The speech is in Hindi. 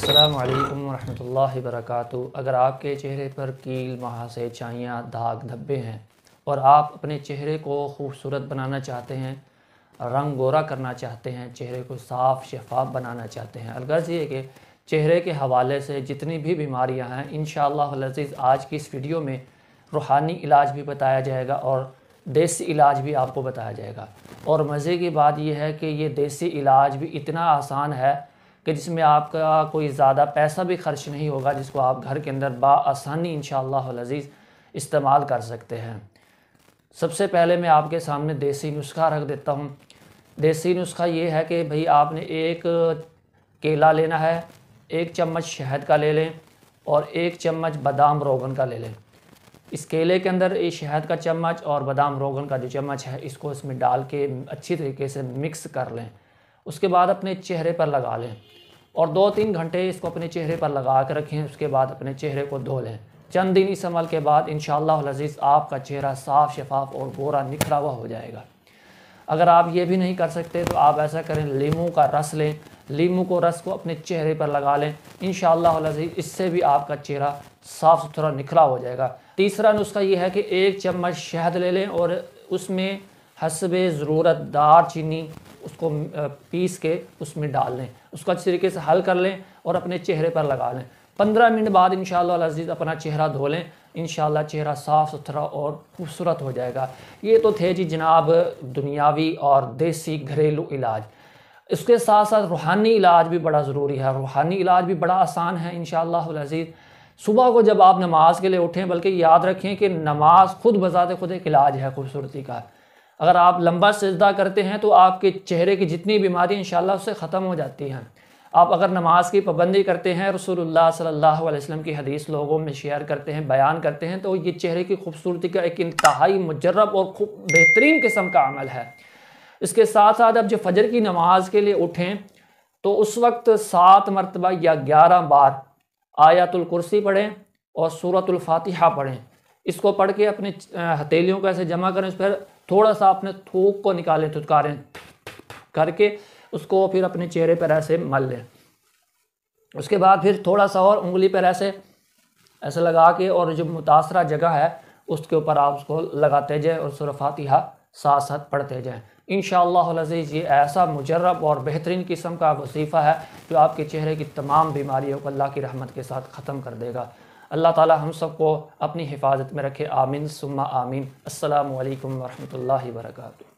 अस्सलाम वालेकुम रहमतुल्लाहि वरकू अगर आपके चेहरे पर कील महासे छाइयाँ दाग धब्बे हैं और आप अपने चेहरे को खूबसूरत बनाना चाहते हैं रंग गोरा करना चाहते हैं चेहरे को साफ़ शफाफ बनाना चाहते हैं अलगर्ज ये कि चेहरे के हवाले से जितनी भी बीमारियाँ हैं इन शज़ीज़ आज की इस वीडियो में रूहानी इलाज भी बताया जाएगा और देसी इलाज भी आपको बताया जाएगा और मज़े की बात यह है कि ये देसी इलाज भी इतना आसान है कि जिसमें आपका कोई ज़्यादा पैसा भी खर्च नहीं होगा जिसको आप घर के अंदर बासानी इन शज़ीज़ इस्तेमाल कर सकते हैं सबसे पहले मैं आपके सामने देसी नुस्खा रख देता हूँ देसी नुस्खा ये है कि भाई आपने एक केला लेना है एक चम्मच शहद का ले लें और एक चम्मच बादाम रोगन का ले लें इस केले के अंदर ये शहद का चम्मच और बादाम रोगन का जो चम्मच है इसको इसमें डाल के अच्छी तरीके से मिक्स कर लें उसके बाद अपने चेहरे पर लगा लें और दो तीन घंटे इसको अपने चेहरे पर लगा कर रखें उसके बाद अपने चेहरे को धो लें चंद दिन इस अमल के बाद इन शजीज़ आपका चेहरा साफ़ शफाफ और गोरा निखरा हुआ हो जाएगा अगर आप ये भी नहीं कर सकते तो आप ऐसा करें लीमू का रस लें लीमू को रस को अपने चेहरे पर लगा लें इन शजीज़ इससे भी आपका चेहरा साफ़ सुथरा निखरा हो जाएगा तीसरा नुस्खा ये है कि एक चम्मच शहद ले लें और उसमें हसब ज़रूरत दार चीनी उसको पीस के उसमें डाल लें उसको अच्छे तरीके से हल कर लें और अपने चेहरे पर लगा लें पंद्रह मिनट बाद इन शजीज़ अपना चेहरा धो लें इन चेहरा साफ़ सुथरा और खूबसूरत हो जाएगा ये तो थे जी जनाब दुनियावी और देसी घरेलू इलाज इसके साथ साथ रूहानी इलाज भी बड़ा ज़रूरी है रूहानी इलाज भी बड़ा आसान है इन शजीज़ सुबह को जब आप नमाज के लिए उठें बल्कि याद रखें कि नमाज खुद बजात खुद एक इलाज है खूबसूरती का अगर आप लंबा सजदा करते हैं तो आपके चेहरे की जितनी बीमारी इन उससे ख़त्म हो जाती हैं आप अगर नमाज की पाबंदी करते हैं रसूलुल्लाह सल्लल्लाहु अलैहि वसल्लम की हदीस लोगों में शेयर करते हैं बयान करते हैं तो ये चेहरे की खूबसूरती का एक इंतहाई मुजरब और खूब बेहतरीन किस्म का अमल है इसके साथ साथ अब जब फजर की नमाज के लिए उठें तो उस वक्त सात मरतबा या ग्यारह बार आयातुल कुर्सी पढ़ें और सूरतुल फातिहा पढ़ें इसको पढ़ के अपने हथेलियों को ऐसे जमा करें उस पर थोड़ा सा अपने थूक को निकाले थुतकारें करके उसको फिर अपने चेहरे पर ऐसे मल लें उसके बाद फिर थोड़ा सा और उंगली पर ऐसे ऐसे लगा के और जो मुतासरा जगह है उसके ऊपर आप उसको लगाते जाएँ और सुरफातिहा साथ साथ पढ़ते जाएँ इन शजीज़ ये ऐसा मुजरब और बेहतरीन किस्म का वजीफ़ा है जो आपके चेहरे की तमाम बीमारियों को अल्लाह की रहमत के साथ ख़त्म कर देगा अल्लाह ताला हम सबको अपनी हिफाजत में रखे आमीन सुम्मा आमीन अल्लाम वरहमल वर्का